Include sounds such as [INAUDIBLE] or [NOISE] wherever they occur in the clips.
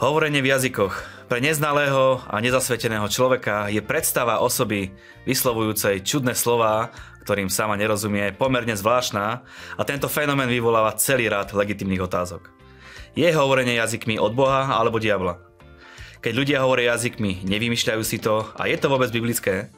Hovorenie v jazykoch. Pre neznalého a nezasveteného človeka je predstava osoby vyslovujúcej čudné slová, ktorým sama nerozumie, pomerne zvláštna a tento fenomén vyvoláva celý rád legitimných otázok. Je hovorenie jazykmi od Boha alebo diabla? Keď ľudia hovoria jazykmi, nevymyšľajú si to a je to vôbec biblické?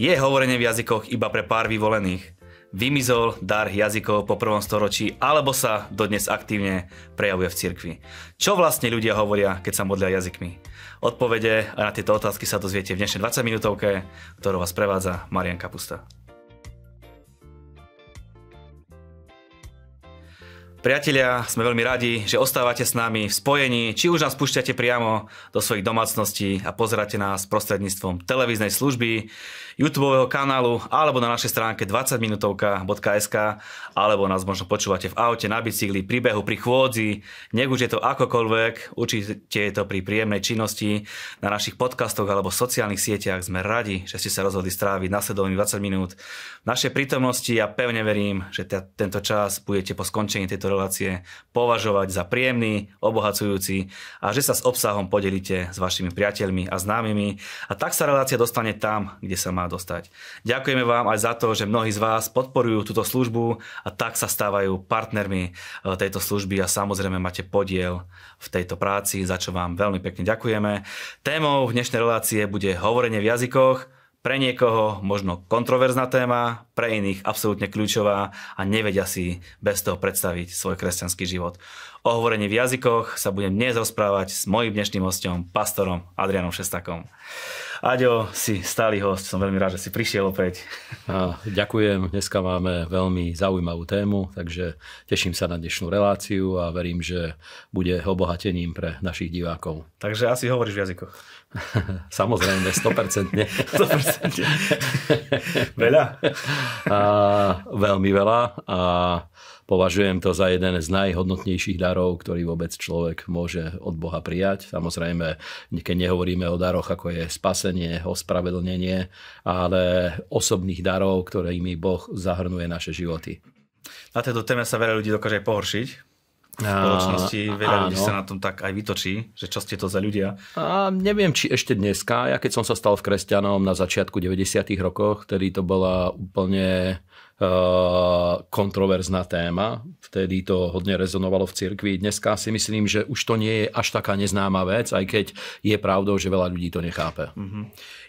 Je hovorenie v jazykoch iba pre pár vyvolených? vymizol dar jazykov po prvom storočí alebo sa dodnes aktívne prejavuje v cirkvi. Čo vlastne ľudia hovoria, keď sa modlia jazykmi? Odpovede na tieto otázky sa dozviete v dnešnej 20 minútovke, ktorú vás prevádza Marian Kapusta. Priatelia, sme veľmi radi, že ostávate s nami v spojení, či už nás púšťate priamo do svojich domácností a pozeráte nás prostredníctvom televíznej služby, YouTube kanálu alebo na našej stránke 20minutovka.sk alebo nás možno počúvate v aute, na bicykli, pri behu, pri chôdzi, nech už je to akokoľvek, určite je to pri príjemnej činnosti na našich podcastoch alebo sociálnych sieťach. Sme radi, že ste sa rozhodli stráviť nasledovných 20 minút v našej prítomnosti a ja pevne verím, že t- tento čas budete po skončení tejto relácie považovať za príjemný, obohacujúci a že sa s obsahom podelíte s vašimi priateľmi a známymi a tak sa relácia dostane tam, kde sa má dostať. Ďakujeme vám aj za to, že mnohí z vás podporujú túto službu a tak sa stávajú partnermi eh, tejto služby a samozrejme máte podiel v tejto práci, za čo vám veľmi pekne ďakujeme. Témou dnešnej relácie bude hovorenie v jazykoch, pre niekoho možno kontroverzná téma, pre iných absolútne kľúčová a nevedia si bez toho predstaviť svoj kresťanský život. O hovorení v jazykoch sa budem dnes rozprávať s mojim dnešným hostom, pastorom Adrianom Šestakom. Aďo, si stály host, som veľmi rád, že si prišiel opäť. A ďakujem, dneska máme veľmi zaujímavú tému, takže teším sa na dnešnú reláciu a verím, že bude obohatením pre našich divákov. Takže asi hovoríš v jazykoch. [LAUGHS] Samozrejme, 100%. 100%. [LAUGHS] [LAUGHS] veľa? A, veľmi veľa a Považujem to za jeden z najhodnotnejších darov, ktorý vôbec človek môže od Boha prijať. Samozrejme, keď nehovoríme o daroch, ako je spasenie, ospravedlnenie, ale osobných darov, ktorými Boh zahrnuje naše životy. Na tejto téme sa veľa ľudí dokáže aj pohoršiť, v spoločnosti. Veľa ľudí sa na tom tak aj vytočí, že čo ste to za ľudia. A neviem, či ešte dneska. Ja keď som sa stal v kresťanom na začiatku 90. rokoch, tedy to bola úplne Eh, kontroverzná téma. Vtedy to hodne rezonovalo v cirkvi. Dneska si myslím, že už to nie je až taká neznáma vec, aj keď je pravdou, že veľa ľudí to nechápe. Mm-hmm.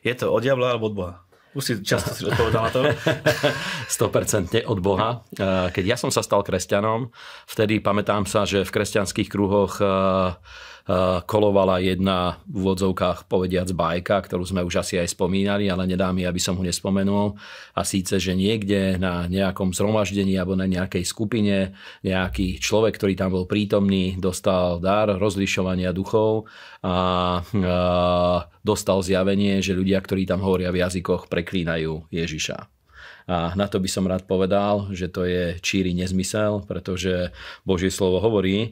Je to od diabla alebo od Boha? Už si často si odpovedal na to. 100% [LAUGHS] od Boha. Eh, keď ja som sa stal kresťanom, vtedy pamätám sa, že v kresťanských kruhoch eh, Eh, kolovala jedna v úvodzovkách povediac bajka, ktorú sme už asi aj spomínali, ale nedá mi, aby som ho nespomenul. A síce, že niekde na nejakom zhromaždení alebo na nejakej skupine nejaký človek, ktorý tam bol prítomný, dostal dar rozlišovania duchov a, a eh, dostal zjavenie, že ľudia, ktorí tam hovoria v jazykoch, preklínajú Ježiša. A na to by som rád povedal, že to je číry nezmysel, pretože Božie slovo hovorí, e,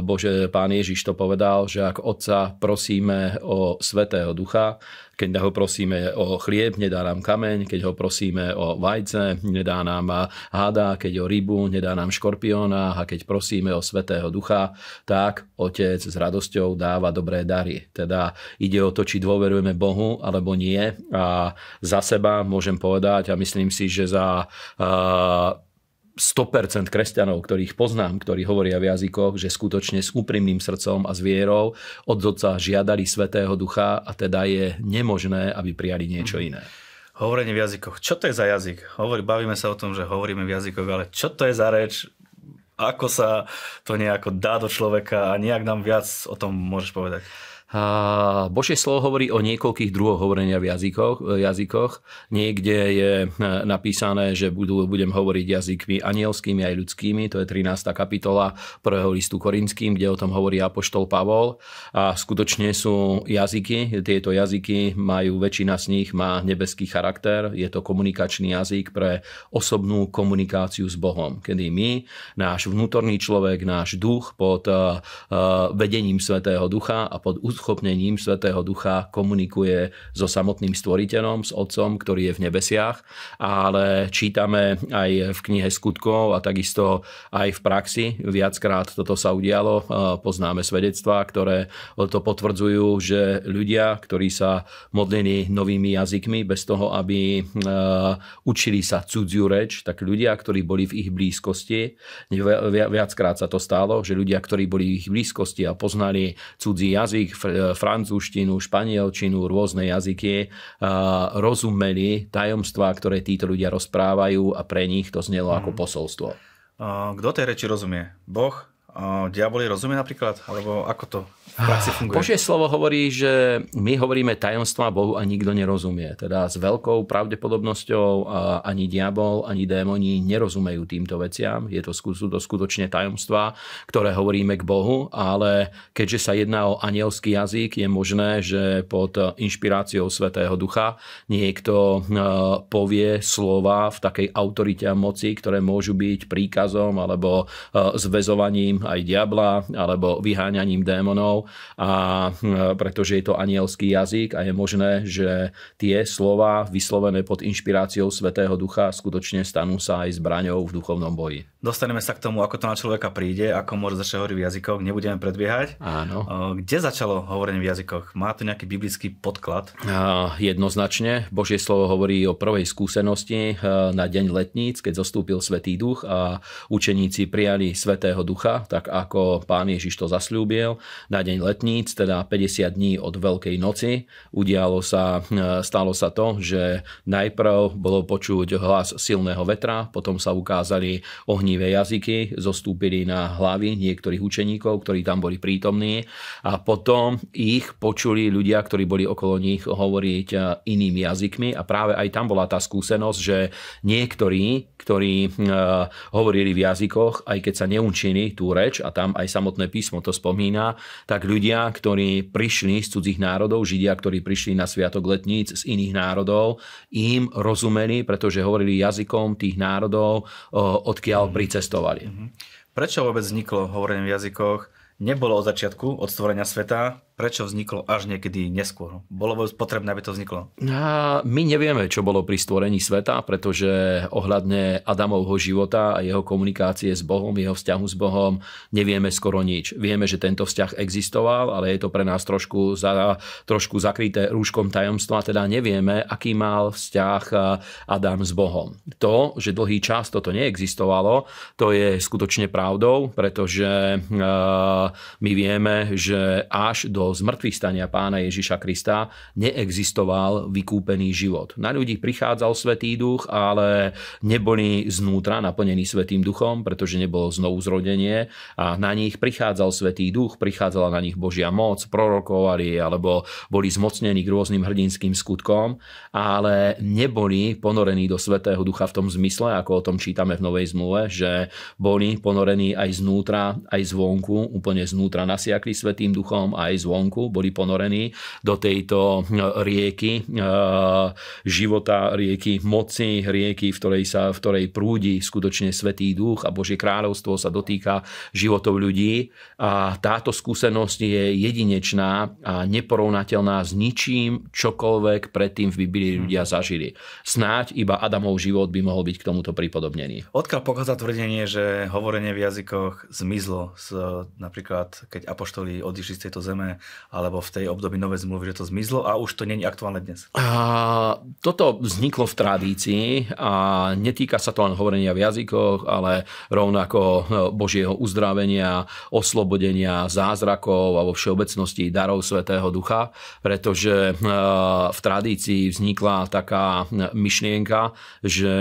Bože, Pán Ježiš to povedal, že ak Otca prosíme o Svetého Ducha, keď ho prosíme o chlieb, nedá nám kameň, keď ho prosíme o vajce, nedá nám hada, keď o rybu, nedá nám škorpiona a keď prosíme o Svetého Ducha, tak Otec s radosťou dáva dobré dary. Teda ide o to, či dôverujeme Bohu alebo nie. A za seba môžem povedať a myslím si, že za uh, 100% kresťanov, ktorých poznám, ktorí hovoria v jazykoch, že skutočne s úprimným srdcom a s vierou od Otca žiadali Svetého Ducha a teda je nemožné, aby prijali niečo mhm. iné. Hovorenie v jazykoch. Čo to je za jazyk? Hovorí, bavíme sa o tom, že hovoríme v jazykoch, ale čo to je za reč? Ako sa to nejako dá do človeka a nejak nám viac o tom môžeš povedať? Božie slovo hovorí o niekoľkých druhoch hovorenia v jazykoch, jazykoch. Niekde je eh, napísané, že budú, budem hovoriť jazykmi anielskými aj ľudskými. To je 13. kapitola 1. listu Korinským, kde o tom hovorí apoštol Pavol. A skutočne sú jazyky, tieto jazyky majú, väčšina z nich má nebeský charakter. Je to komunikačný jazyk pre osobnú komunikáciu s Bohom, kedy my, náš vnútorný človek, náš duch pod eh, vedením Svetého Ducha a pod uschopnením Svetého Ducha komunikuje so samotným stvoriteľom, s Otcom, ktorý je v nebesiach, ale čítame aj v knihe skutkov a takisto aj v praxi. Viackrát toto sa udialo, poznáme svedectvá, ktoré to potvrdzujú, že ľudia, ktorí sa modlili novými jazykmi bez toho, aby e, učili sa cudziu reč, tak ľudia, ktorí boli v ich blízkosti, viackrát sa to stalo, že ľudia, ktorí boli v ich blízkosti a poznali cudzí jazyk, E, francúzštinu, španielčinu, rôzne jazyky, e, rozumeli tajomstvá, ktoré títo ľudia rozprávajú a pre nich to znelo ako mhm. posolstvo. Kto tej reči rozumie? Boh? diaboli rozumie napríklad? Alebo ako to v praxi ah, funguje? Božie slovo hovorí, že my hovoríme a Bohu a nikto nerozumie. Teda s veľkou pravdepodobnosťou ani diabol, ani démoni nerozumejú týmto veciam. Je to, sú to skutočne tajomstva, ktoré hovoríme k Bohu, ale keďže sa jedná o anielský jazyk, je možné, že pod inšpiráciou Svetého Ducha niekto e, povie slova v takej autorite a moci, ktoré môžu byť príkazom alebo e, zväzovaním Hm, aj diabla alebo vyháňaním démonov, a, hm, pretože je to anielský jazyk a je možné, že tie slova vyslovené pod inšpiráciou Svetého Ducha skutočne stanú sa aj zbraňou v duchovnom boji. Dostaneme sa k tomu, ako to na človeka príde, ako môže začať hovoriť v jazykoch, nebudeme predbiehať. Áno. Kde začalo hovorenie v jazykoch? Má to nejaký biblický podklad? Jednoznačne. Božie slovo hovorí o prvej skúsenosti e, na deň letníc, keď zostúpil Svetý Duch a učeníci prijali Svetého Ducha tak ako pán Ježiš to zasľúbil, na deň letníc, teda 50 dní od Veľkej noci, udialo sa, e, stalo sa to, že najprv bolo počuť hlas silného vetra, potom sa ukázali ohnivé jazyky, zostúpili na hlavy niektorých učeníkov, ktorí tam boli prítomní a potom ich počuli ľudia, ktorí boli okolo nich hovoriť e, inými jazykmi a práve aj tam bola tá skúsenosť, že niektorí, ktorí e, hovorili v jazykoch, aj keď sa neunčili tú reč a tam aj samotné písmo to spomína, tak ľudia, ktorí prišli z cudzích národov, Židia, ktorí prišli na Sviatok letníc z iných národov, im rozumeli, pretože hovorili jazykom tých národov, odkiaľ mhm. pricestovali. Mhm. Prečo vôbec vzniklo hovorenie v jazykoch? Nebolo od začiatku, od stvorenia sveta, prečo vzniklo až niekedy neskôr? Bolo potrebné, aby to vzniklo? A my nevieme, čo bolo pri stvorení sveta, pretože ohľadne Adamovho života a jeho komunikácie s Bohom, jeho vzťahu s Bohom, nevieme skoro nič. Vieme, že tento vzťah existoval, ale je to pre nás trošku, za, trošku zakryté rúškom tajomstva, teda nevieme, aký mal vzťah Adam s Bohom. To, že dlhý čas toto neexistovalo, to je skutočne pravdou, pretože my vieme, že až do zmrtvých stania pána Ježiša Krista neexistoval vykúpený život. Na ľudí prichádzal Svetý duch, ale neboli znútra naplnení Svetým duchom, pretože nebolo znovu zrodenie a na nich prichádzal Svetý duch, prichádzala na nich Božia moc, prorokovali alebo boli zmocnení k rôznym hrdinským skutkom, ale neboli ponorení do Svetého ducha v tom zmysle, ako o tom čítame v Novej zmluve, že boli ponorení aj znútra, aj zvonku, úplne znútra nasiakli Svetým duchom aj zvonku vonku, boli ponorení do tejto hm, rieky hm, života, rieky moci, rieky, v ktorej, sa, v ktorej prúdi skutočne Svetý duch a Božie kráľovstvo sa dotýka životov ľudí. A táto skúsenosť je jedinečná a neporovnateľná s ničím, čokoľvek predtým v Biblii mhm. ľudia zažili. Snáď iba Adamov život by mohol byť k tomuto pripodobnený. Odkiaľ pochádza tvrdenie, že hovorenie v jazykoch zmizlo z, napríklad, keď apoštoli odišli z tejto zeme, alebo v tej období novej zmluvy, že to zmizlo a už to není aktuálne dnes? A, toto vzniklo v tradícii a netýka sa to len hovorenia v jazykoch, ale rovnako e, Božieho uzdravenia, oslobodenia, zázrakov a vo všeobecnosti darov Svetého Ducha, pretože e, v tradícii vznikla taká e, myšlienka, že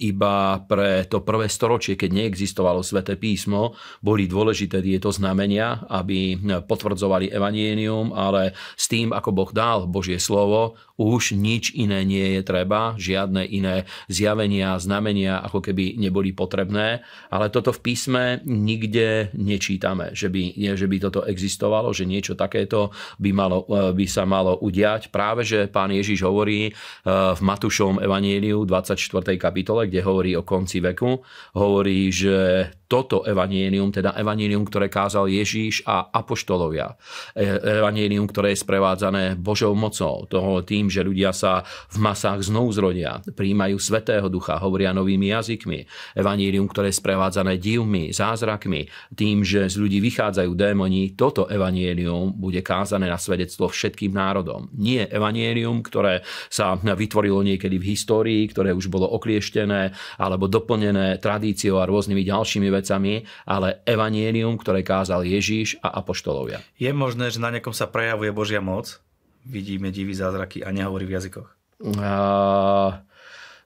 iba pre to prvé storočie, keď neexistovalo Sveté písmo, boli dôležité tieto znamenia, aby potvrdzovali evangelium evanienium, ale s tým, ako Boh dal Božie slovo, už nič iné nie je treba, žiadne iné zjavenia, znamenia ako keby neboli potrebné, ale toto v písme nikde nečítame, že by, že by toto existovalo, že niečo takéto by, malo, e, by sa malo udiať. Práve, že pán Ježiš hovorí e, v Matúšovom evanieliu 24. kapitole, kde hovorí o konci veku, hovorí, že toto evanílium, teda evanílium, ktoré kázal Ježíš a apoštolovia. E, evanílium, ktoré je sprevádzané Božou mocou, toho tým, že ľudia sa v masách znovu zrodia, príjmajú Svetého Ducha, hovoria novými jazykmi. Evanílium, ktoré je sprevádzané divmi, zázrakmi, tým, že z ľudí vychádzajú démoni, toto evanílium bude kázané na svedectvo všetkým národom. Nie evanílium, ktoré sa vytvorilo niekedy v histórii, ktoré už bolo oklieštené alebo doplnené tradíciou a rôznymi ďalšími vecami, ale evanielium, ktoré kázal Ježíš a apoštolovia. Je možné, že na nekom sa prejavuje Božia moc? Vidíme divy zázraky a nehovorí v jazykoch? Uh,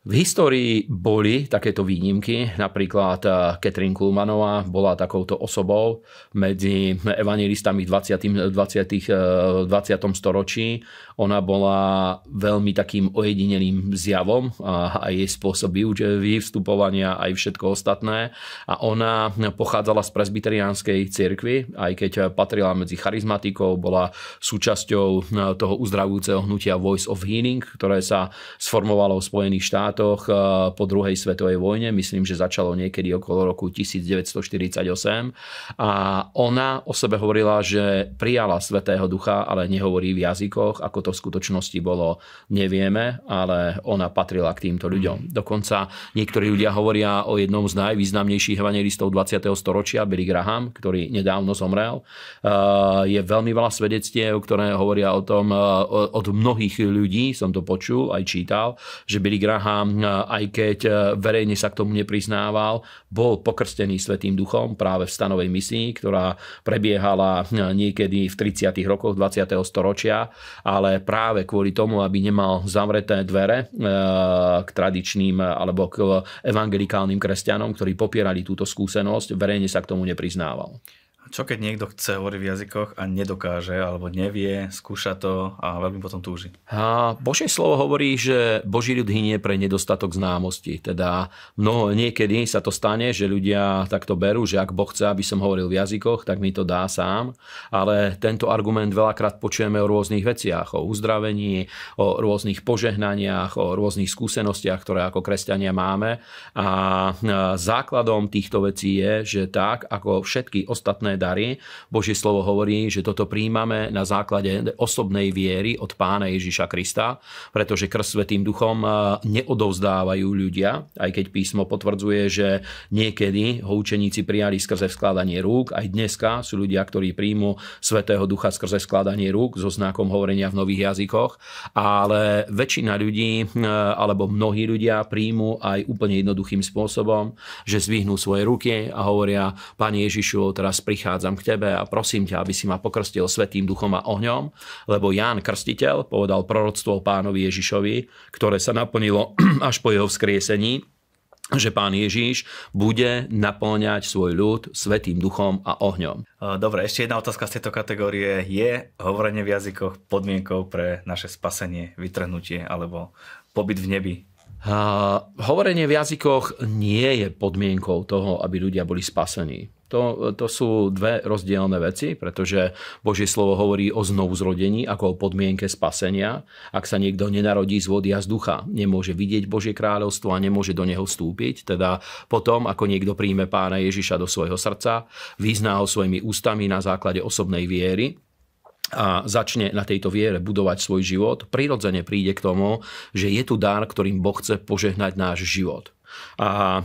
v histórii boli takéto výnimky, napríklad Katrin eh, Kulmanová bola takouto osobou medzi evangelistami v 20. 20. 20. storočí. Ona bola veľmi takým ojedineným zjavom a jej spôsob vystupovania aj všetko ostatné. A ona pochádzala z presbyteriánskej cirkvi, aj keď patrila medzi charizmatikou, bola súčasťou eh, toho uzdravujúceho hnutia Voice of Healing, ktoré sa sformovalo v Spojených štátoch štátoch eh, po druhej svetovej vojne, myslím, že začalo niekedy okolo roku 1948 a ona o sebe hovorila, že prijala Svetého Ducha, ale nehovorí v jazykoch, ako to v skutočnosti bolo, nevieme, ale ona patrila k týmto ľuďom. Mm. Dokonca niektorí ľudia hovoria o jednom z najvýznamnejších evangelistov 20. storočia, Billy Graham, ktorý nedávno zomrel. Eh, je veľmi veľa svedectiev, ktoré hovoria o tom eh, od mnohých ľudí, som to počul, aj čítal, že Billy Graham aj keď e, verejne sa k tomu nepriznával, bol pokrstený Svetým duchom práve v stanovej misii, ktorá prebiehala e, niekedy v 30. rokoch 20. storočia, ale práve kvôli tomu, aby nemal zavreté dvere e, k tradičným alebo k evangelikálnym kresťanom, ktorí popierali túto skúsenosť, verejne sa k tomu nepriznával čo keď niekto chce hovoriť v jazykoch a nedokáže, alebo nevie, skúša to a veľmi potom túži? A Božie slovo hovorí, že Boží ľud hynie pre nedostatok známosti. Teda mnoho niekedy sa to stane, že ľudia takto berú, že ak Boh chce, aby som hovoril v jazykoch, tak mi to dá sám. Ale tento argument veľakrát počujeme o rôznych veciach, o uzdravení, o rôznych požehnaniach, o rôznych skúsenostiach, ktoré ako kresťania máme. A základom týchto vecí je, že tak, ako všetky ostatné dary. Božie slovo hovorí, že toto príjmame na základe osobnej viery od pána Ježiša Krista, pretože krst svetým duchom e, neodovzdávajú ľudia, aj keď písmo potvrdzuje, že niekedy ho učeníci prijali skrze skladanie rúk, aj dneska sú ľudia, ktorí príjmu svetého ducha skrze skladanie rúk so znakom hovorenia v nových jazykoch, ale väčšina ľudí e, alebo mnohí ľudia príjmu aj úplne jednoduchým spôsobom, že zvihnú svoje ruky a hovoria, Pán Ježišu, teraz prichádza prichádzam k tebe a prosím ťa, aby si ma pokrstil svetým duchom a ohňom, lebo Ján Krstiteľ povedal proroctvo pánovi Ježišovi, ktoré sa naplnilo [CLEARS THROAT] až po jeho vzkriesení, že pán Ježíš bude naplňať svoj ľud svetým duchom a ohňom. Dobre, ešte jedna otázka z tejto kategórie. Je hovorenie v jazykoch podmienkou pre naše spasenie, vytrhnutie alebo pobyt v nebi? hovorenie v jazykoch nie je podmienkou toho, aby ľudia boli spasení. To, to sú dve rozdielne veci, pretože Božie slovo hovorí o znovu zrodení ako o podmienke spasenia. Ak sa niekto nenarodí z vody a z ducha, nemôže vidieť Božie kráľovstvo a nemôže do neho vstúpiť. Teda potom, ako niekto príjme pána Ježiša do svojho srdca, vyzná ho svojimi ústami na základe osobnej viery, a začne na tejto viere budovať svoj život, prirodzene príde k tomu, že je tu dar, ktorým Boh chce požehnať náš život. A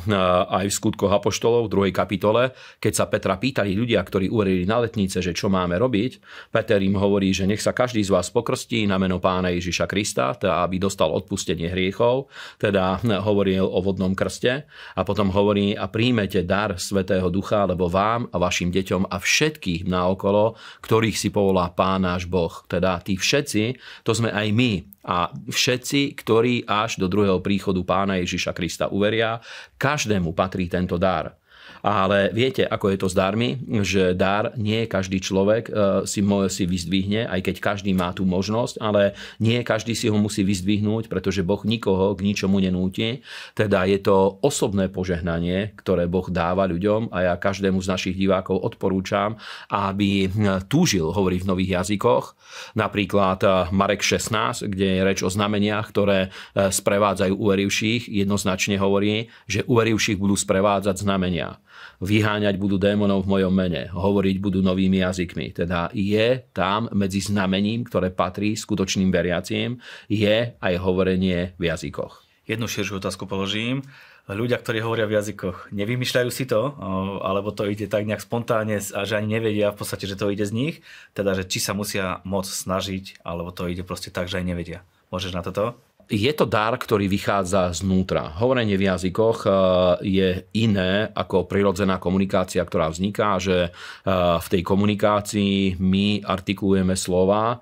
aj v skutkoch Apoštolov v 2. kapitole, keď sa Petra pýtali ľudia, ktorí uverili na letnice, že čo máme robiť, Peter im hovorí, že nech sa každý z vás pokrstí na meno pána Ježiša Krista, teda aby dostal odpustenie hriechov, teda hovoril o vodnom krste a potom hovorí a príjmete dar Svetého Ducha, lebo vám a vašim deťom a všetkých naokolo, ktorých si povolá Pán náš Boh. Teda tí všetci, to sme aj my, a všetci, ktorí až do druhého príchodu pána Ježiša Krista uveria, každému patrí tento dar. Ale viete, ako je to s darmi, že dar nie každý človek e, si, si vyzdvihne, aj keď každý má tú možnosť, ale nie každý si ho musí vyzdvihnúť, pretože Boh nikoho k ničomu nenúti. Teda je to osobné požehnanie, ktoré Boh dáva ľuďom a ja každému z našich divákov odporúčam, aby e, túžil, hovoriť v nových jazykoch, napríklad e, Marek 16, kde je reč o znameniach, ktoré sprevádzajú uverivších, jednoznačne hovorí, že uverivších budú sprevádzať znamenia. Vyháňať budú démonov v mojom mene, hovoriť budú novými jazykmi. Teda je tam medzi znamením, ktoré patrí skutočným veriaciem, je aj hovorenie v jazykoch. Jednu širšiu otázku položím ľudia, ktorí hovoria v jazykoch, nevymýšľajú si to, alebo to ide tak nejak spontánne a že ani nevedia v podstate, že to ide z nich, teda že či sa musia moc snažiť, alebo to ide proste tak, že aj nevedia. Môžeš na toto? je to dar, ktorý vychádza znútra. Hovorenie v jazykoch e, je iné ako prirodzená komunikácia, ktorá vzniká, že e, v tej komunikácii my artikulujeme slova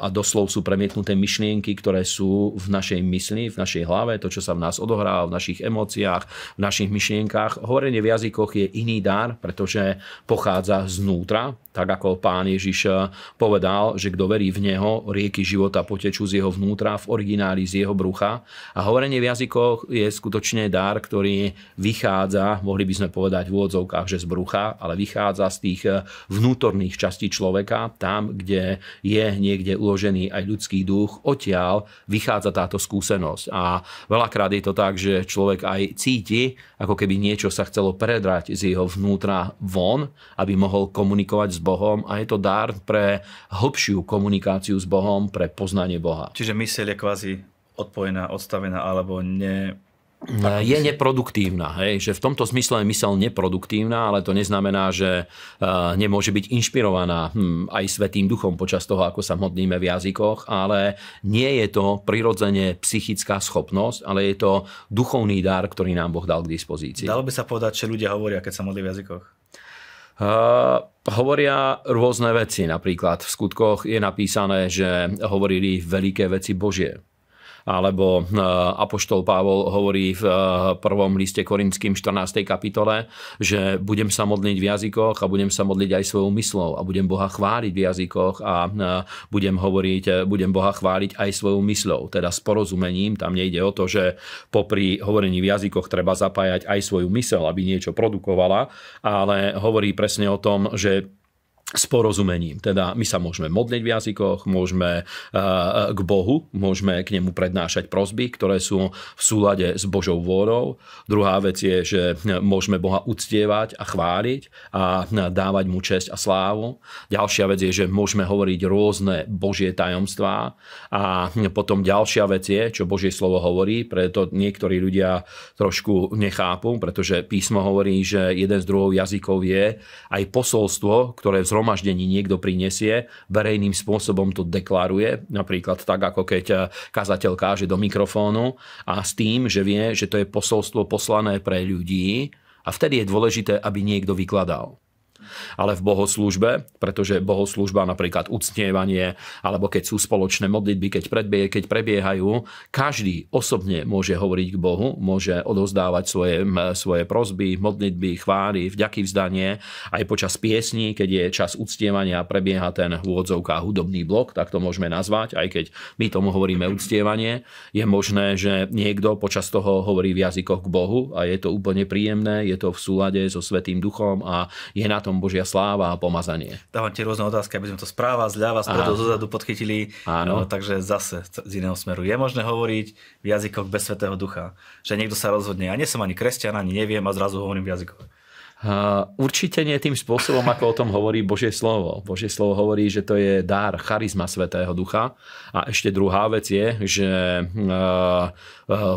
a doslov sú premietnuté myšlienky, ktoré sú v našej mysli, v našej hlave, to, čo sa v nás odohrá, v našich emóciách, v našich myšlienkách. Hovorenie v jazykoch je iný dar, pretože pochádza znútra, tak ako pán Ježiš eh, povedal, že kto verí v neho, rieky života potečú z jeho vnútra, v origináli z jeho brucha. A hovorenie v jazykoch je skutočne dar, ktorý vychádza, mohli by sme povedať v úvodzovkách, že z brucha, ale vychádza z tých eh, vnútorných častí človeka, tam, kde je niekde uložený aj ľudský duch, odtiaľ vychádza táto skúsenosť. A veľakrát je to tak, že človek aj cíti, ako keby niečo sa chcelo predrať z jeho vnútra von, aby mohol komunikovať s Bohom a je to dar pre hlbšiu komunikáciu s Bohom, pre poznanie Boha. Čiže myseľ je kvázi odpojená, odstavená alebo ne, E, je neproduktívna. Hej? Že v tomto zmysle je mysel neproduktívna, ale to neznamená, že e, nemôže byť inšpirovaná hm, aj Svetým duchom počas toho, ako sa modlíme v jazykoch, ale nie je to prirodzene psychická schopnosť, ale je to duchovný dar, ktorý nám Boh dal k dispozícii. Dalo by sa povedať, čo ľudia hovoria, keď sa modlí v jazykoch? Uh, hovoria rôzne veci. Napríklad v skutkoch je napísané, že hovorili veľké veci Božie alebo e, Apoštol Pavol hovorí v e, prvom liste Korinským 14. kapitole, že budem sa modliť v jazykoch a budem sa modliť aj svojou myslou a budem Boha chváliť v jazykoch a e, budem hovoriť, budem Boha chváliť aj svojou myslou, teda s porozumením. Tam nejde o to, že popri hovorení v jazykoch treba zapájať aj svoju mysel, aby niečo produkovala, ale hovorí presne o tom, že s porozumením. Teda my sa môžeme modliť v jazykoch, môžeme e, e, k Bohu, môžeme k nemu prednášať prozby, ktoré sú v súlade s Božou vôľou. Druhá vec je, že e, môžeme Boha uctievať a chváliť a dávať mu česť a slávu. Ďalšia vec je, že môžeme hovoriť rôzne Božie tajomstvá. A potom ďalšia vec je, čo Božie slovo hovorí, preto niektorí ľudia trošku nechápu, pretože písmo hovorí, že jeden z druhov jazykov je aj posolstvo, ktoré vzrom zhromaždení niekto prinesie, verejným spôsobom to deklaruje, napríklad tak, ako keď eh, kazateľ káže do mikrofónu a s tým, že vie, že to je posolstvo poslané pre ľudí a vtedy je dôležité, aby niekto vykladal ale v bohoslužbe, pretože bohoslužba napríklad ucnievanie, alebo keď sú spoločné modlitby, keď, predbie, keď prebiehajú, každý osobne môže hovoriť k Bohu, môže odozdávať svoje, svoje prozby, modlitby, chvály, vďaky vzdanie, aj počas piesní, keď je čas uctievania, prebieha ten v úvodzovkách hudobný blok, tak to môžeme nazvať, aj keď my tomu hovoríme uctievanie, je možné, že niekto počas toho hovorí v jazykoch k Bohu a je to úplne príjemné, je to v súlade so Svetým Duchom a je na tom tom Božia sláva a pomazanie. Dávam ti rôzne otázky, aby sme to správa, zľava, spredu, zozadu podchytili. Áno. No, takže zase z iného smeru. Je možné hovoriť v jazykoch bez Svetého Ducha. Že niekto sa rozhodne, ja nie som ani kresťan, ani neviem a zrazu hovorím v jazykoch. Určite nie tým spôsobom, ako o tom hovorí Božie slovo. Božie slovo hovorí, že to je dar, charizma Svetého Ducha. A ešte druhá vec je, že eh, eh,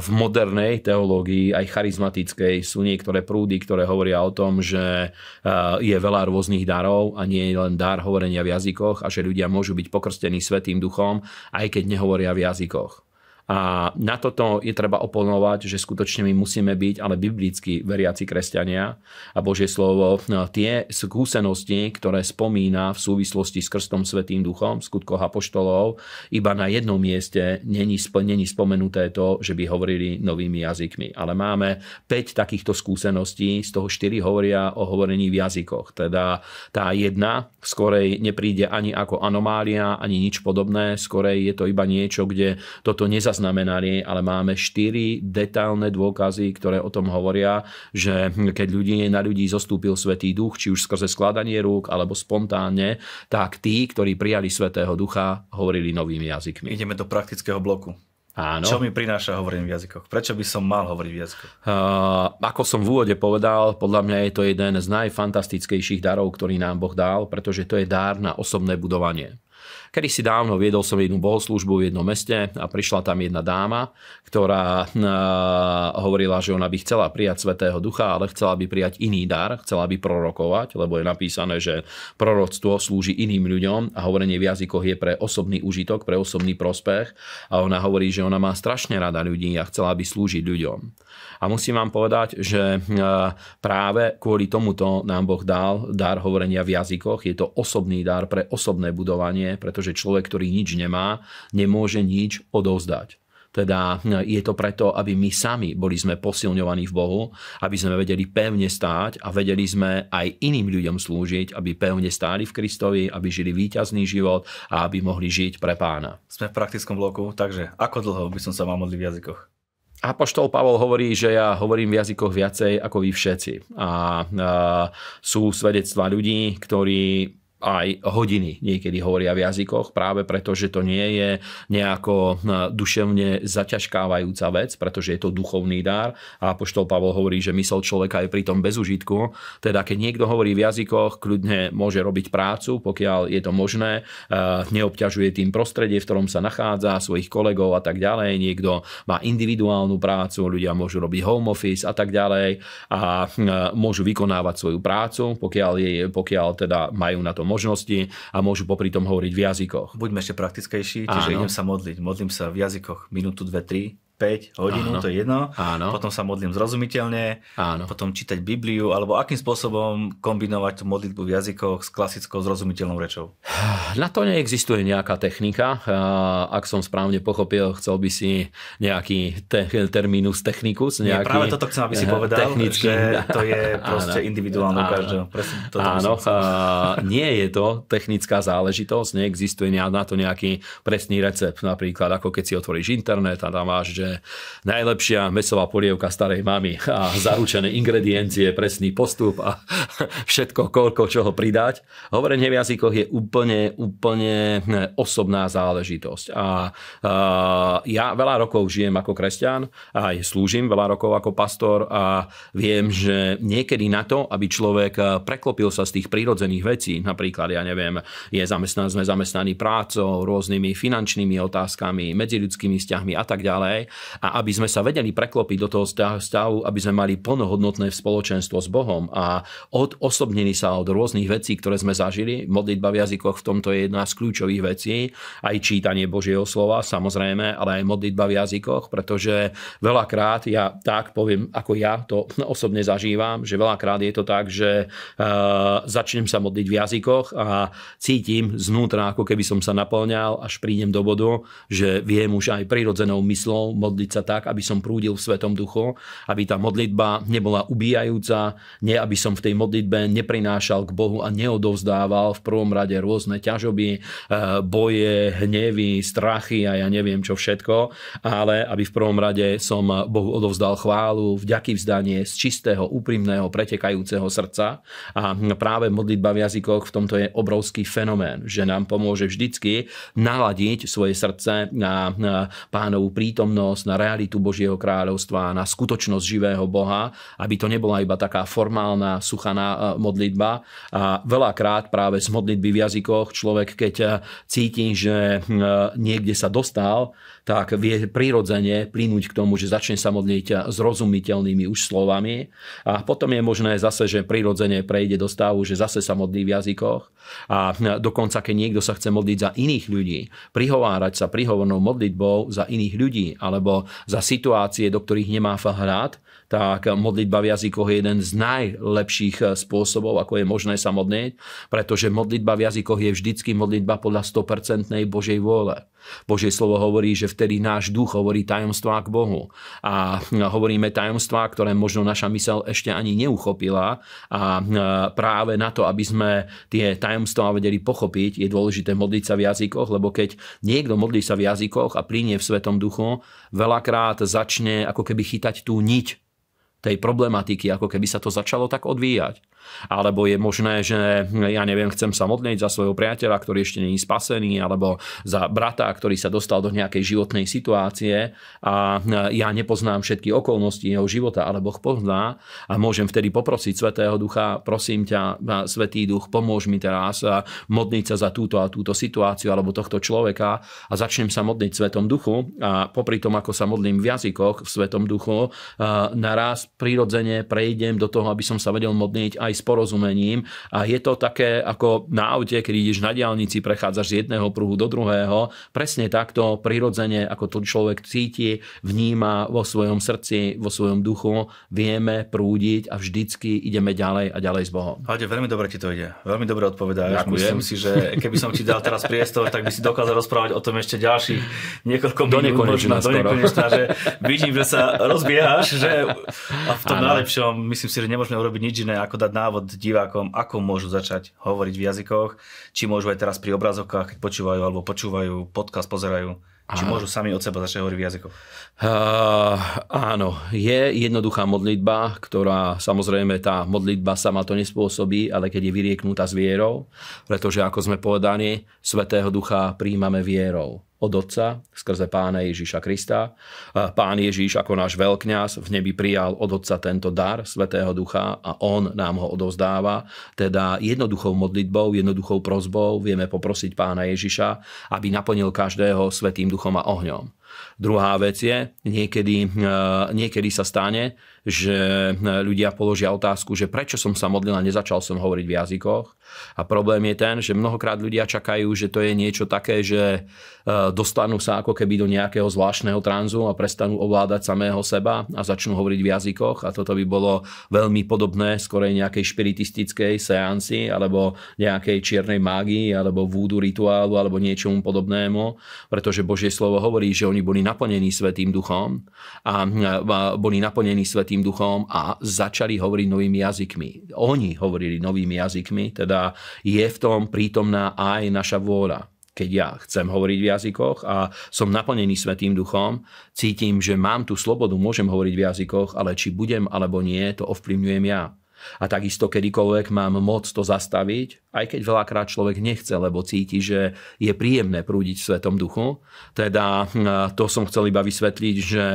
v modernej teológii, aj charizmatickej, sú niektoré prúdy, ktoré hovoria o tom, že eh, je veľa rôznych darov a nie je len dar hovorenia v jazykoch a že ľudia môžu byť pokrstení Svetým Duchom, aj keď nehovoria v jazykoch. A na toto je treba oponovať, že skutočne my musíme byť ale biblicky veriaci kresťania a Božie slovo no, tie skúsenosti, ktoré spomína v súvislosti s krstom Svetým Duchom, skutkoch apoštolov, iba na jednom mieste není, není spomenuté to, že by hovorili novými jazykmi. Ale máme 5 takýchto skúseností, z toho 4 hovoria o hovorení v jazykoch. Teda tá jedna skorej nepríde ani ako anomália, ani nič podobné, skorej je to iba niečo, kde toto nezastupuje nezaznamenali, ale máme štyri detailné dôkazy, ktoré o tom hovoria, že hm, keď ľudí, na ľudí zostúpil Svetý duch, či už skrze skladanie rúk alebo spontánne, tak tí, ktorí prijali Svetého ducha, hovorili novými jazykmi. Ideme do praktického bloku. Áno. Čo mi prináša hovorenie v jazykoch? Prečo by som mal hovoriť v jazykoch? Uh, ako som v úvode povedal, podľa mňa je to jeden z najfantastickejších darov, ktorý nám Boh dal, pretože to je dár na osobné budovanie. Kedy si dávno viedol som jednu bohoslužbu v jednom meste a prišla tam jedna dáma, ktorá e, hovorila, že ona by chcela prijať Svetého Ducha, ale chcela by prijať iný dar, chcela by prorokovať, lebo je napísané, že proroctvo slúži iným ľuďom a hovorenie v jazykoch je pre osobný užitok, pre osobný prospech a ona hovorí, že ona má strašne rada ľudí a chcela by slúžiť ľuďom. A musím vám povedať, že e, práve kvôli tomuto nám Boh dal dar hovorenia v jazykoch. Je to osobný dar pre osobné budovanie, pretože pretože človek, ktorý nič nemá, nemôže nič odovzdať. Teda e, je to preto, aby my sami boli sme posilňovaní v Bohu, aby sme vedeli pevne stáť a vedeli sme aj iným ľuďom slúžiť, aby pevne stáli v Kristovi, aby žili víťazný život a aby mohli žiť pre pána. Sme v praktickom bloku, takže ako dlho by som sa mal modliť v jazykoch? Apoštol Pavol hovorí, že ja hovorím v jazykoch viacej ako vy všetci. A, a e, sú svedectva ľudí, ktorí aj hodiny niekedy hovoria v jazykoch, práve preto, že to nie je nejako hm, duševne zaťažkávajúca vec, pretože je to duchovný dar a poštol Pavol hovorí, že mysel človeka je pritom bez užitku. Teda keď niekto hovorí v jazykoch, kľudne môže robiť prácu, pokiaľ je to možné, eh, neobťažuje tým prostredie, v ktorom sa nachádza, svojich kolegov a tak ďalej. Niekto má individuálnu prácu, ľudia môžu robiť home office a tak ďalej a hm, môžu vykonávať svoju prácu, pokiaľ, je, pokiaľ teda majú na to možnosti a môžu popri tom hovoriť v jazykoch. Buďme ešte praktickejší, čiže Áno. idem sa modliť. Modlím sa v jazykoch minútu, dve, tri 5 hodinu, Áno. to je jedno. Áno. Potom sa modlím zrozumiteľne, Áno. potom čítať Bibliu, alebo akým spôsobom kombinovať tú modlitbu v jazykoch s klasickou zrozumiteľnou rečou? Na to neexistuje nejaká technika. Ak som správne pochopil, chcel by si nejaký te- terminus technicus. Nejaký... Nie, práve toto chcem, aby si povedal, technicky. že to je proste [LAUGHS] Áno. individuálne áno. každého. Presne, toto Áno, nie je to technická záležitosť, neexistuje na to nejaký presný recept. Napríklad, ako keď si otvoríš internet a tam máš, že najlepšia mesová polievka starej mamy a zaručené ingrediencie, presný postup a [LAUGHS] všetko, koľko čoho pridať. Hovorenie v jazykoch je úplne, úplne hm, osobná záležitosť. A, a ja veľa rokov žijem ako kresťan, aj slúžim veľa rokov ako pastor a viem, že niekedy na to, aby človek eh, preklopil sa z tých prírodzených vecí, napríklad, ja neviem, je zamestnaný, sme zamestnaní prácou, rôznymi finančnými otázkami, medziľudskými vzťahmi a tak ďalej, a aby sme sa vedeli preklopiť do toho stavu, aby sme mali plnohodnotné spoločenstvo s Bohom a odosobnili sa od rôznych vecí, ktoré sme zažili. Modlitba v jazykoch v tomto je jedna z kľúčových vecí. Aj čítanie Božieho slova, samozrejme, ale aj modlitba v jazykoch, pretože veľakrát ja tak poviem, ako ja to [LAUGHS] osobne zažívam, že veľakrát je to tak, že e, začnem sa modliť v jazykoch a cítim znútra, ako keby som sa naplňal, až prídem do bodu, že viem už aj prirodzenou myslou modliť sa tak, aby som prúdil v Svetom duchu, aby tá modlitba nebola ubíjajúca, nie aby som v tej modlitbe neprinášal k Bohu a neodovzdával v prvom rade rôzne ťažoby, eh, boje, hnevy, strachy a ja neviem čo všetko, ale aby v prvom rade som Bohu odovzdal chválu, vďaky vzdanie z čistého, úprimného, pretekajúceho srdca a práve modlitba v jazykoch v tomto je obrovský fenomén, že nám pomôže vždycky naladiť svoje srdce na pánovú prítomnosť, skutočnosť, na realitu Božieho kráľovstva, na skutočnosť živého Boha, aby to nebola iba taká formálna, suchá e, modlitba. A veľakrát práve z modlitby v jazykoch človek, keď e, cíti, že hm, e, niekde sa dostal, tak vie prirodzene plínuť k tomu, že začne sa modliť zrozumiteľnými už slovami. A potom je možné zase, že prirodzene prejde do stavu, že zase sa modlí v jazykoch. A hm, dokonca, keď niekto sa chce modliť za iných ľudí, prihovárať sa prihovornou modlitbou za iných ľudí, alebo alebo za situácie, do ktorých nemá vhľad, tak modlitba v jazykoch je jeden z najlepších eh, spôsobov, ako je možné sa modliť, pretože modlitba v jazykoch je vždycky modlitba podľa 100% Božej vôle. Božie slovo hovorí, že vtedy náš duch hovorí tajomstvá k Bohu. A hovoríme tajomstvá, ktoré možno naša mysel ešte ani neuchopila. A práve na to, aby sme tie tajomstvá vedeli pochopiť, je dôležité modliť sa v jazykoch, lebo keď niekto modlí sa v jazykoch a plinie v Svetom duchu, veľakrát začne ako keby chytať tú niť tej problematiky, ako keby sa to začalo tak odvíjať alebo je možné, že ja neviem, chcem sa modliť za svojho priateľa, ktorý ešte není spasený, alebo za brata, ktorý sa dostal do nejakej životnej situácie a ja nepoznám všetky okolnosti jeho života, alebo Boh pozná a môžem vtedy poprosiť Svetého Ducha, prosím ťa, Svetý Duch, pomôž mi teraz modliť sa za túto a túto situáciu alebo tohto človeka a začnem sa modliť Svetom Duchu a popri tom, ako sa modlím v jazykoch v Svetom Duchu, naraz prirodzene prejdem do toho, aby som sa vedel modliť aj aj s porozumením. A je to také ako na aute, keď ideš na diálnici, prechádzaš z jedného pruhu do druhého. Presne takto prirodzene, ako to človek cíti, vníma vo svojom srdci, vo svojom duchu, vieme prúdiť a vždycky ideme ďalej a ďalej s Bohom. Hade, veľmi dobre ti to ide. Veľmi dobre odpovedáš. Ďakujem. Myslím si, že keby som ti dal teraz priestor, tak by si dokázal rozprávať o tom ešte ďalších niekoľko Do nekonečna, do nekonečna, že vidím, že sa rozbiehaš, že a v tom ano. najlepšom myslím si, že nemôžeme urobiť nič iné, ako dať na návod divákom, ako môžu začať hovoriť v jazykoch, či môžu aj teraz pri obrazovkách, keď počúvajú alebo počúvajú, podcast pozerajú, Aha. či môžu sami od seba začať hovoriť v jazykoch. Uh, áno, je jednoduchá modlitba, ktorá samozrejme tá modlitba sama to nespôsobí, ale keď je vyrieknutá s vierou, pretože ako sme povedali, Svetého Ducha príjmame vierou od Otca skrze Pána Ježíša Krista. Pán Ježíš ako náš veľkňaz v nebi prijal od Otca tento dar Svetého Ducha a On nám ho odovzdáva. Teda jednoduchou modlitbou, jednoduchou prozbou vieme poprosiť Pána Ježiša, aby naplnil každého Svetým Duchom a ohňom. Druhá vec je, niekedy, e, niekedy sa stane, že e, ľudia položia otázku, že prečo som sa modlil a nezačal som hovoriť v jazykoch. A problém je ten, že mnohokrát ľudia čakajú, že to je niečo také, že e, dostanú sa ako keby do nejakého zvláštneho tranzu a prestanú ovládať samého seba a začnú hovoriť v jazykoch. A toto by bolo veľmi podobné skorej nejakej špiritistickej seanci alebo nejakej čiernej mágii alebo vúdu rituálu alebo niečomu podobnému, pretože Božie slovo hovorí, že oni boli naplnení Svetým duchom a boli naplnení Svetým duchom a začali hovoriť novými jazykmi. Oni hovorili novými jazykmi, teda je v tom prítomná aj naša vôľa keď ja chcem hovoriť v jazykoch a som naplnený Svetým duchom, cítim, že mám tú slobodu, môžem hovoriť v jazykoch, ale či budem alebo nie, to ovplyvňujem ja. A takisto kedykoľvek mám moc to zastaviť, aj keď veľakrát človek nechce, lebo cíti, že je príjemné prúdiť v Svetom duchu. Teda hm, to som chcel iba vysvetliť, že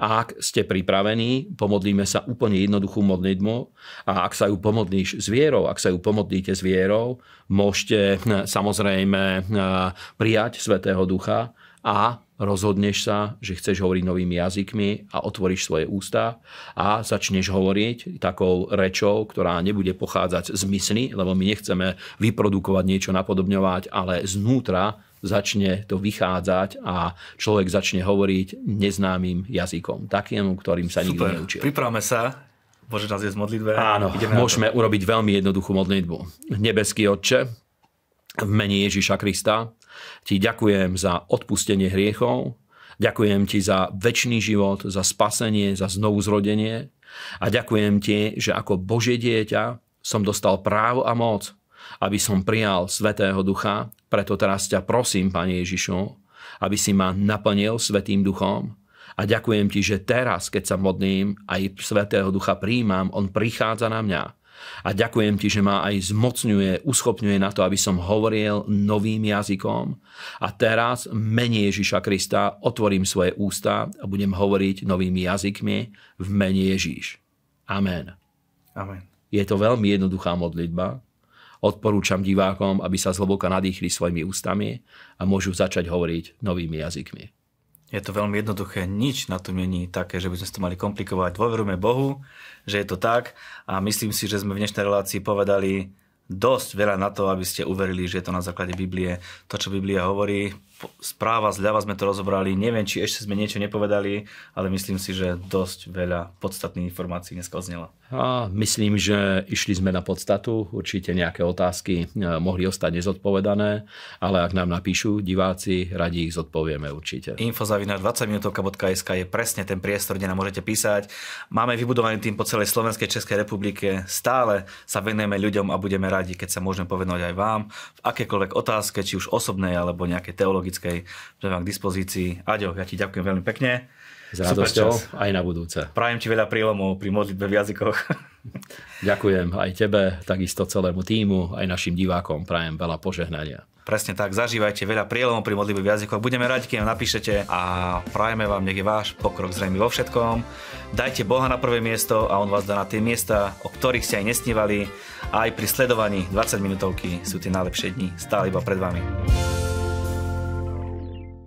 ak ste pripravení, pomodlíme sa úplne jednoduchú modlitbu a ak sa ju pomodlíš s vierou, ak sa ju pomodlíte s vierou, môžete hm, samozrejme hm, prijať Svetého ducha a rozhodneš sa, že chceš hovoriť novými jazykmi a otvoríš svoje ústa a začneš hovoriť takou rečou, ktorá nebude pochádzať z mysli, lebo my nechceme vyprodukovať niečo, napodobňovať, ale znútra začne to vychádzať a človek začne hovoriť neznámym jazykom, takým, ktorým sa nikto neučil. Pripravme sa, Bože nás je z modlitbe. Áno, môžeme urobiť veľmi jednoduchú modlitbu. Nebeský Otče, v mene Ježiša Krista ti ďakujem za odpustenie hriechov, ďakujem ti za väčší život, za spasenie, za znovuzrodenie a ďakujem ti, že ako Božie dieťa som dostal právo a moc, aby som prijal Svetého Ducha. Preto teraz ťa prosím, Pane Ježišu, aby si ma naplnil Svetým Duchom, a ďakujem ti, že teraz, keď sa modlím, aj Svetého Ducha príjmam, on prichádza na mňa a ďakujem ti, že ma aj zmocňuje, uschopňuje na to, aby som hovoril novým jazykom. A teraz mene Ježiša Krista otvorím svoje ústa a budem hovoriť novými jazykmi v mene Ježíš. Amen. Amen. Je to veľmi jednoduchá modlitba. Odporúčam divákom, aby sa zhlboka nadýchli svojimi ústami a môžu začať hovoriť novými jazykmi. Je to veľmi jednoduché, nič na tom není také, že by sme to mali komplikovať. Dôverujme Bohu, že je to tak a myslím si, že sme v dnešnej relácii povedali dosť veľa na to, aby ste uverili, že je to na základe Biblie to, čo Biblia hovorí správa, zľava sme to rozobrali. Neviem, či ešte sme niečo nepovedali, ale myslím si, že dosť veľa podstatných informácií dneska odznelo. A myslím, že išli sme na podstatu. Určite nejaké otázky e, mohli ostať nezodpovedané, ale ak nám napíšu diváci, radi ich zodpovieme určite. Infozavina 20minutovka.sk je presne ten priestor, kde nám môžete písať. Máme vybudovaný tým po celej Slovenskej Českej republike. Stále sa venujeme ľuďom a budeme radi, keď sa môžeme povedať aj vám v akékoľvek otázke, či už osobnej alebo nejaké teológie pedagogickej, že mám k dispozícii. Aďo, ja ti ďakujem veľmi pekne. S radosťou aj na budúce. Prajem ti veľa prílomov pri modlitbe v jazykoch. [LAUGHS] Ďakujem aj tebe, takisto celému týmu, aj našim divákom prajem veľa požehnania. Presne tak, zažívajte veľa prielomov pri modlitbe v jazykoch. Budeme radi, keď napíšete a prajeme vám, nech je váš pokrok zrejme vo všetkom. Dajte Boha na prvé miesto a On vás dá na tie miesta, o ktorých ste aj nesnívali. A aj pri sledovaní 20 minútovky sú tie najlepšie dni stále iba pred vami.